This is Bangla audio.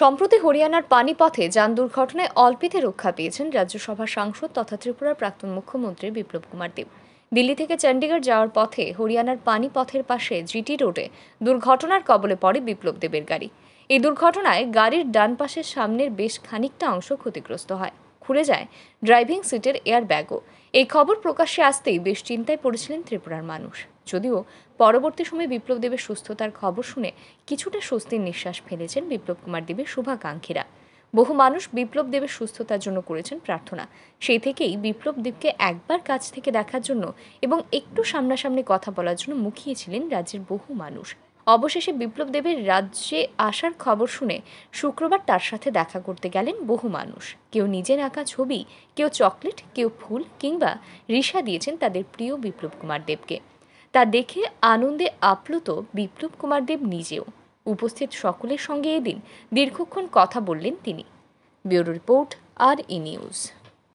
সম্প্রতি হরিয়ানার পানিপথে যান দুর্ঘটনায় অল্পিতে রক্ষা পেয়েছেন রাজ্যসভা সাংসদ তথা ত্রিপুরার প্রাক্তন মুখ্যমন্ত্রী বিপ্লব কুমার দেব দিল্লি থেকে চণ্ডীগড় যাওয়ার পথে হরিয়ানার পানিপথের পাশে জিটি রোডে দুর্ঘটনার কবলে পড়ে বিপ্লব দেবের গাড়ি এই দুর্ঘটনায় গাড়ির ডান পাশের সামনের বেশ খানিকটা অংশ ক্ষতিগ্রস্ত হয় খুলে যায় ড্রাইভিং সিটের এয়ার ব্যাগও এই খবর প্রকাশ্যে আসতেই বেশ চিন্তায় পড়েছিলেন ত্রিপুরার মানুষ যদিও পরবর্তী সময়ে বিপ্লব দেবের সুস্থতার খবর শুনে কিছুটা স্বস্তির নিঃশ্বাস ফেলেছেন বিপ্লব কুমার দেবের শুভাকাঙ্ক্ষীরা বহু মানুষ বিপ্লব দেবের সুস্থতার জন্য করেছেন প্রার্থনা সেই থেকেই বিপ্লব দেবকে একবার কাছ থেকে দেখার জন্য এবং একটু সামনাসামনি কথা বলার জন্য মুখিয়েছিলেন রাজ্যের বহু মানুষ অবশেষে বিপ্লব দেবের রাজ্যে আসার খবর শুনে শুক্রবার তার সাথে দেখা করতে গেলেন বহু মানুষ কেউ নিজের আঁকা ছবি কেউ চকলেট কেউ ফুল কিংবা রিসা দিয়েছেন তাদের প্রিয় বিপ্লব কুমার দেবকে তা দেখে আনন্দে আপ্লুত বিপ্লব কুমার দেব নিজেও উপস্থিত সকলের সঙ্গে এদিন দীর্ঘক্ষণ কথা বললেন তিনি ব্যুরো রিপোর্ট আর ই নিউজ